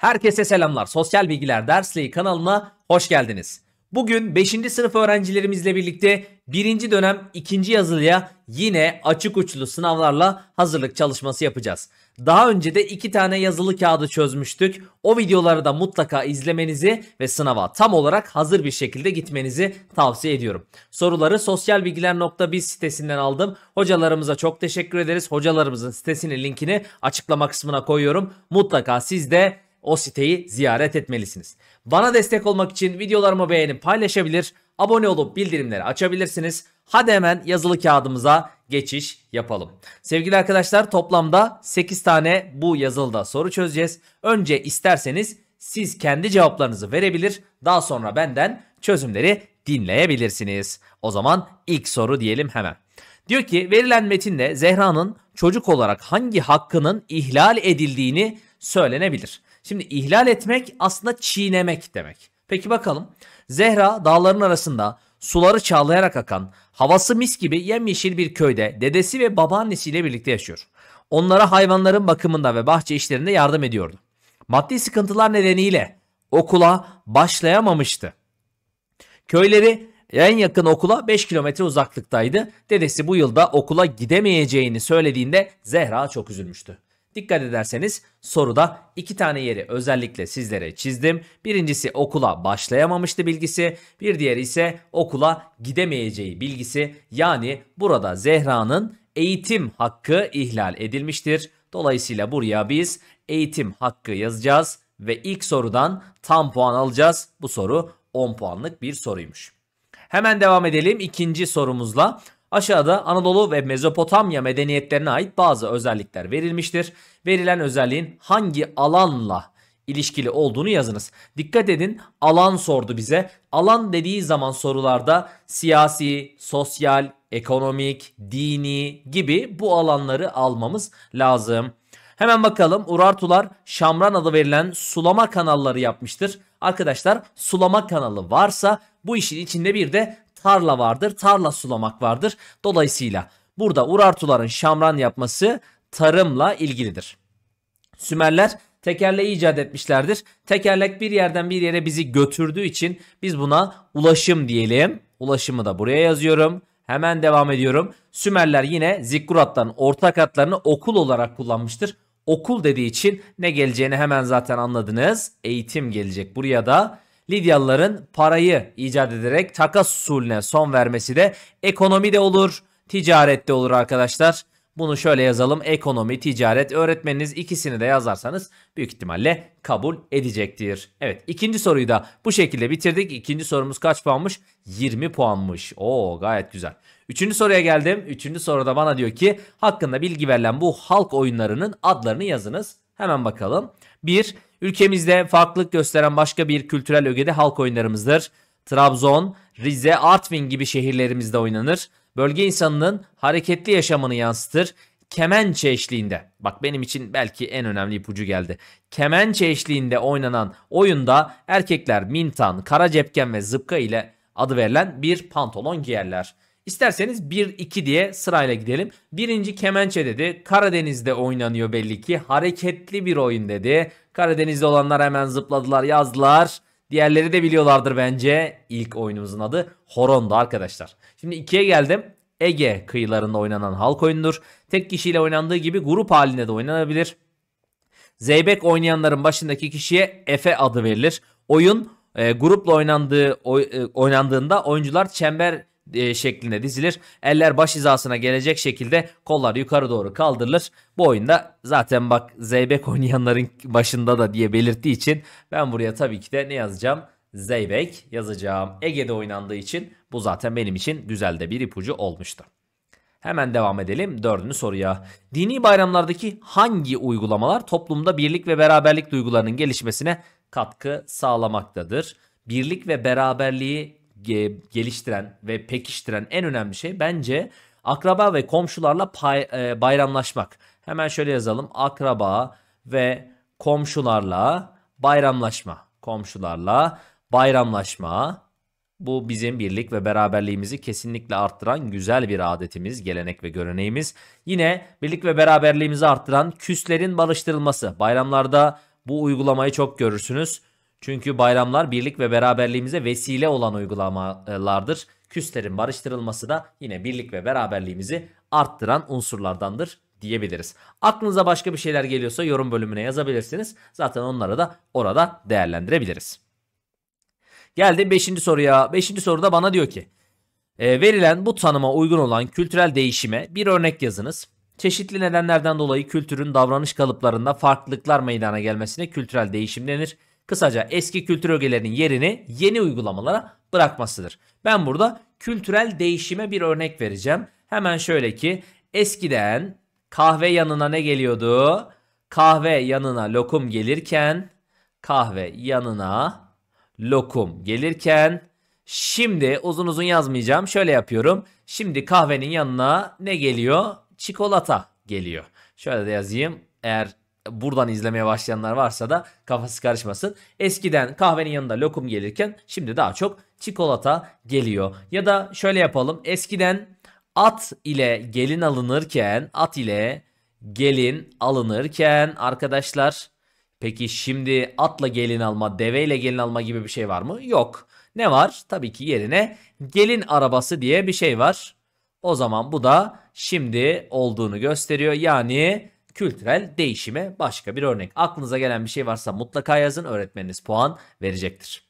Herkese selamlar. Sosyal Bilgiler Dersliği kanalına hoş geldiniz. Bugün 5. sınıf öğrencilerimizle birlikte 1. dönem 2. yazılıya yine açık uçlu sınavlarla hazırlık çalışması yapacağız. Daha önce de 2 tane yazılı kağıdı çözmüştük. O videoları da mutlaka izlemenizi ve sınava tam olarak hazır bir şekilde gitmenizi tavsiye ediyorum. Soruları sosyalbilgiler.biz sitesinden aldım. Hocalarımıza çok teşekkür ederiz. Hocalarımızın sitesinin linkini açıklama kısmına koyuyorum. Mutlaka siz de o siteyi ziyaret etmelisiniz. Bana destek olmak için videolarımı beğenip paylaşabilir, abone olup bildirimleri açabilirsiniz. Hadi hemen yazılı kağıdımıza geçiş yapalım. Sevgili arkadaşlar toplamda 8 tane bu yazılıda soru çözeceğiz. Önce isterseniz siz kendi cevaplarınızı verebilir, daha sonra benden çözümleri dinleyebilirsiniz. O zaman ilk soru diyelim hemen. Diyor ki verilen metinde Zehra'nın çocuk olarak hangi hakkının ihlal edildiğini söylenebilir. Şimdi ihlal etmek aslında çiğnemek demek. Peki bakalım. Zehra dağların arasında suları çağlayarak akan, havası mis gibi yemyeşil bir köyde dedesi ve babaannesiyle birlikte yaşıyor. Onlara hayvanların bakımında ve bahçe işlerinde yardım ediyordu. Maddi sıkıntılar nedeniyle okula başlayamamıştı. Köyleri en yakın okula 5 kilometre uzaklıktaydı. Dedesi bu yılda okula gidemeyeceğini söylediğinde Zehra çok üzülmüştü. Dikkat ederseniz soruda iki tane yeri özellikle sizlere çizdim. Birincisi okula başlayamamıştı bilgisi, bir diğeri ise okula gidemeyeceği bilgisi. Yani burada Zehra'nın eğitim hakkı ihlal edilmiştir. Dolayısıyla buraya biz eğitim hakkı yazacağız ve ilk sorudan tam puan alacağız. Bu soru 10 puanlık bir soruymuş. Hemen devam edelim ikinci sorumuzla. Aşağıda Anadolu ve Mezopotamya medeniyetlerine ait bazı özellikler verilmiştir. Verilen özelliğin hangi alanla ilişkili olduğunu yazınız. Dikkat edin alan sordu bize. Alan dediği zaman sorularda siyasi, sosyal, ekonomik, dini gibi bu alanları almamız lazım. Hemen bakalım Urartular Şamran adı verilen sulama kanalları yapmıştır. Arkadaşlar sulama kanalı varsa bu işin içinde bir de tarla vardır. Tarla sulamak vardır. Dolayısıyla burada Urartuların şamran yapması tarımla ilgilidir. Sümerler tekerleği icat etmişlerdir. Tekerlek bir yerden bir yere bizi götürdüğü için biz buna ulaşım diyelim. Ulaşımı da buraya yazıyorum. Hemen devam ediyorum. Sümerler yine zikkuratların ortak adlarını okul olarak kullanmıştır. Okul dediği için ne geleceğini hemen zaten anladınız. Eğitim gelecek buraya da. Lidyalıların parayı icat ederek takas usulüne son vermesi de ekonomi de olur, ticarette olur arkadaşlar. Bunu şöyle yazalım. Ekonomi, ticaret öğretmeniniz ikisini de yazarsanız büyük ihtimalle kabul edecektir. Evet ikinci soruyu da bu şekilde bitirdik. İkinci sorumuz kaç puanmış? 20 puanmış. Oo gayet güzel. Üçüncü soruya geldim. Üçüncü soruda bana diyor ki hakkında bilgi verilen bu halk oyunlarının adlarını yazınız. Hemen bakalım. 1. Ülkemizde farklılık gösteren başka bir kültürel öge halk oyunlarımızdır. Trabzon, Rize, Artvin gibi şehirlerimizde oynanır. Bölge insanının hareketli yaşamını yansıtır. Kemençe eşliğinde, bak benim için belki en önemli ipucu geldi. Kemençe eşliğinde oynanan oyunda erkekler mintan, kara cepken ve zıpka ile adı verilen bir pantolon giyerler. İsterseniz 1-2 diye sırayla gidelim. Birinci kemençe dedi. Karadeniz'de oynanıyor belli ki. Hareketli bir oyun dedi. Karadeniz'de olanlar hemen zıpladılar yazdılar. Diğerleri de biliyorlardır bence. İlk oyunumuzun adı Horon'du arkadaşlar. Şimdi 2'ye geldim. Ege kıyılarında oynanan halk oyunudur. Tek kişiyle oynandığı gibi grup halinde de oynanabilir. Zeybek oynayanların başındaki kişiye Efe adı verilir. Oyun e, grupla oynandığı oy, e, oynandığında oyuncular çember e, şeklinde dizilir. Eller baş hizasına gelecek şekilde kollar yukarı doğru kaldırılır. Bu oyunda zaten bak zeybek oynayanların başında da diye belirttiği için ben buraya tabii ki de ne yazacağım? Zeybek yazacağım. Ege'de oynandığı için bu zaten benim için güzel de bir ipucu olmuştu. Hemen devam edelim dördüncü soruya. Dini bayramlardaki hangi uygulamalar toplumda birlik ve beraberlik duygularının gelişmesine katkı sağlamaktadır? Birlik ve beraberliği geliştiren ve pekiştiren en önemli şey bence akraba ve komşularla pay, e, bayramlaşmak. Hemen şöyle yazalım. Akraba ve komşularla bayramlaşma. Komşularla bayramlaşma. Bu bizim birlik ve beraberliğimizi kesinlikle arttıran güzel bir adetimiz, gelenek ve göreneğimiz. Yine birlik ve beraberliğimizi arttıran küslerin barıştırılması. Bayramlarda bu uygulamayı çok görürsünüz. Çünkü bayramlar birlik ve beraberliğimize vesile olan uygulamalardır. Küslerin barıştırılması da yine birlik ve beraberliğimizi arttıran unsurlardandır diyebiliriz. Aklınıza başka bir şeyler geliyorsa yorum bölümüne yazabilirsiniz. Zaten onları da orada değerlendirebiliriz. Geldi 5. soruya. 5. soruda bana diyor ki e, verilen bu tanıma uygun olan kültürel değişime bir örnek yazınız. Çeşitli nedenlerden dolayı kültürün davranış kalıplarında farklılıklar meydana gelmesine kültürel değişim denir. Kısaca eski kültür ögelerinin yerini yeni uygulamalara bırakmasıdır. Ben burada kültürel değişime bir örnek vereceğim. Hemen şöyle ki eskiden kahve yanına ne geliyordu? Kahve yanına lokum gelirken kahve yanına lokum gelirken şimdi uzun uzun yazmayacağım. Şöyle yapıyorum. Şimdi kahvenin yanına ne geliyor? Çikolata geliyor. Şöyle de yazayım. Eğer buradan izlemeye başlayanlar varsa da kafası karışmasın. Eskiden kahvenin yanında lokum gelirken şimdi daha çok çikolata geliyor. Ya da şöyle yapalım. Eskiden at ile gelin alınırken at ile gelin alınırken arkadaşlar peki şimdi atla gelin alma, deveyle gelin alma gibi bir şey var mı? Yok. Ne var? Tabii ki yerine gelin arabası diye bir şey var. O zaman bu da şimdi olduğunu gösteriyor. Yani kültürel değişime başka bir örnek. Aklınıza gelen bir şey varsa mutlaka yazın öğretmeniniz puan verecektir.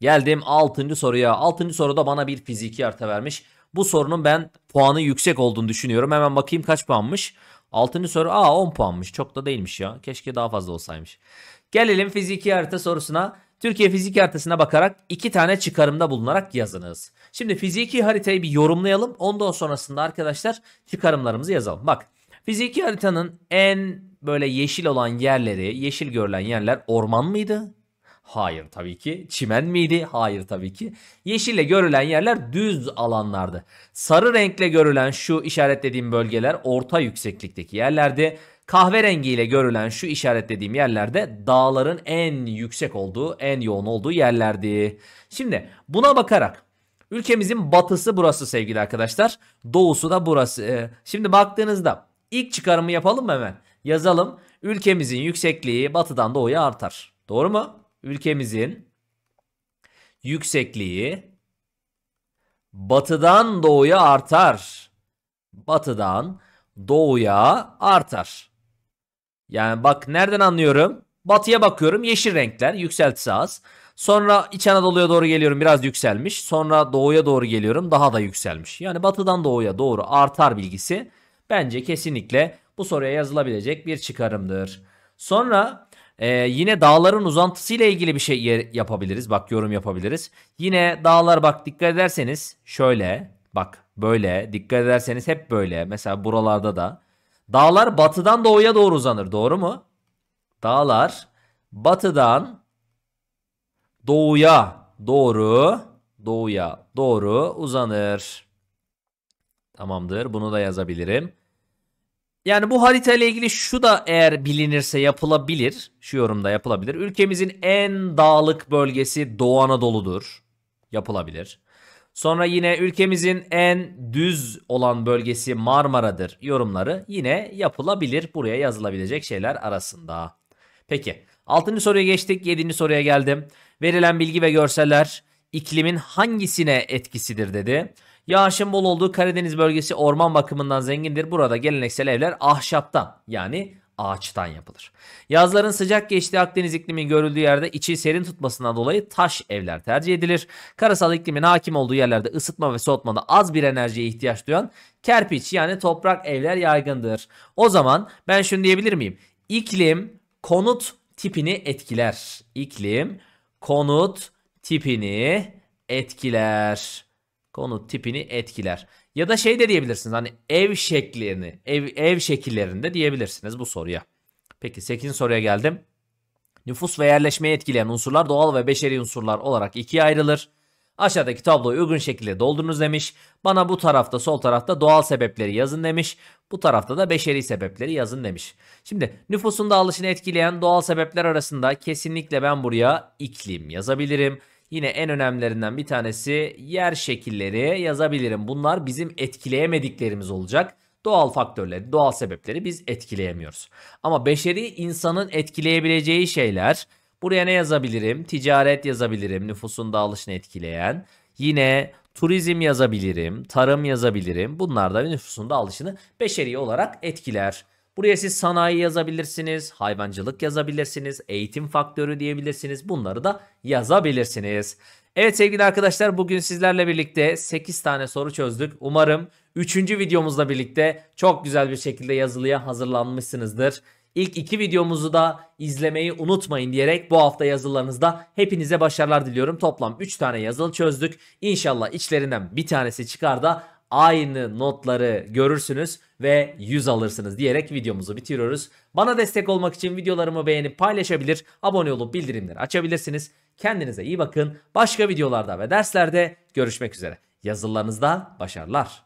Geldim 6. soruya. 6. soruda bana bir fiziki harita vermiş. Bu sorunun ben puanı yüksek olduğunu düşünüyorum. Hemen bakayım kaç puanmış. 6. soru aa 10 puanmış. Çok da değilmiş ya. Keşke daha fazla olsaymış. Gelelim fiziki harita sorusuna. Türkiye fiziki haritasına bakarak iki tane çıkarımda bulunarak yazınız. Şimdi fiziki haritayı bir yorumlayalım. Ondan sonrasında arkadaşlar çıkarımlarımızı yazalım. Bak Fiziki haritanın en böyle yeşil olan yerleri, yeşil görülen yerler orman mıydı? Hayır tabii ki. Çimen miydi? Hayır tabii ki. Yeşille görülen yerler düz alanlardı. Sarı renkle görülen şu işaretlediğim bölgeler orta yükseklikteki yerlerdi. Kahverengiyle görülen şu işaretlediğim yerlerde dağların en yüksek olduğu, en yoğun olduğu yerlerdi. Şimdi buna bakarak ülkemizin batısı burası sevgili arkadaşlar. Doğusu da burası. Ee, şimdi baktığınızda İlk çıkarımı yapalım mı hemen? Yazalım. Ülkemizin yüksekliği batıdan doğuya artar. Doğru mu? Ülkemizin yüksekliği batıdan doğuya artar. Batıdan doğuya artar. Yani bak nereden anlıyorum? Batıya bakıyorum yeşil renkler yükseltisi az. Sonra İç Anadolu'ya doğru geliyorum biraz yükselmiş. Sonra doğuya doğru geliyorum daha da yükselmiş. Yani batıdan doğuya doğru artar bilgisi Bence kesinlikle bu soruya yazılabilecek bir çıkarımdır. Sonra e, yine dağların uzantısı ile ilgili bir şey yapabiliriz. Bak yorum yapabiliriz. Yine dağlar bak dikkat ederseniz şöyle bak böyle dikkat ederseniz hep böyle. Mesela buralarda da dağlar batıdan doğuya doğru uzanır. Doğru mu? Dağlar batıdan doğuya doğru doğuya doğru uzanır. Tamamdır. Bunu da yazabilirim. Yani bu harita ile ilgili şu da eğer bilinirse yapılabilir. Şu yorumda yapılabilir. Ülkemizin en dağlık bölgesi Doğu Anadolu'dur. Yapılabilir. Sonra yine ülkemizin en düz olan bölgesi Marmara'dır yorumları yine yapılabilir. Buraya yazılabilecek şeyler arasında. Peki 6. soruya geçtik 7. soruya geldim. Verilen bilgi ve görseller iklimin hangisine etkisidir dedi. Yağışın bol olduğu Karadeniz bölgesi orman bakımından zengindir. Burada geleneksel evler ahşaptan yani ağaçtan yapılır. Yazların sıcak geçtiği Akdeniz iklimi görüldüğü yerde içi serin tutmasından dolayı taş evler tercih edilir. Karasal iklimin hakim olduğu yerlerde ısıtma ve soğutmada az bir enerjiye ihtiyaç duyan kerpiç yani toprak evler yaygındır. O zaman ben şunu diyebilir miyim? İklim konut tipini etkiler. İklim konut tipini etkiler konut tipini etkiler. Ya da şey de diyebilirsiniz hani ev şeklini, ev, ev şekillerinde diyebilirsiniz bu soruya. Peki 8. soruya geldim. Nüfus ve yerleşmeyi etkileyen unsurlar doğal ve beşeri unsurlar olarak ikiye ayrılır. Aşağıdaki tabloyu uygun şekilde doldurunuz demiş. Bana bu tarafta sol tarafta doğal sebepleri yazın demiş. Bu tarafta da beşeri sebepleri yazın demiş. Şimdi nüfusun dağılışını etkileyen doğal sebepler arasında kesinlikle ben buraya iklim yazabilirim. Yine en önemlilerinden bir tanesi yer şekilleri yazabilirim. Bunlar bizim etkileyemediklerimiz olacak. Doğal faktörleri, doğal sebepleri biz etkileyemiyoruz. Ama beşeri insanın etkileyebileceği şeyler buraya ne yazabilirim? Ticaret yazabilirim, nüfusun dağılışını etkileyen. Yine turizm yazabilirim, tarım yazabilirim. Bunlar da nüfusun dağılışını beşeri olarak etkiler. Buraya siz sanayi yazabilirsiniz, hayvancılık yazabilirsiniz, eğitim faktörü diyebilirsiniz. Bunları da yazabilirsiniz. Evet sevgili arkadaşlar bugün sizlerle birlikte 8 tane soru çözdük. Umarım 3. videomuzla birlikte çok güzel bir şekilde yazılıya hazırlanmışsınızdır. İlk iki videomuzu da izlemeyi unutmayın diyerek bu hafta yazılarınızda hepinize başarılar diliyorum. Toplam 3 tane yazılı çözdük. İnşallah içlerinden bir tanesi çıkar da aynı notları görürsünüz ve 100 alırsınız diyerek videomuzu bitiriyoruz. Bana destek olmak için videolarımı beğenip paylaşabilir, abone olup bildirimleri açabilirsiniz. Kendinize iyi bakın. Başka videolarda ve derslerde görüşmek üzere. Yazılarınızda başarılar.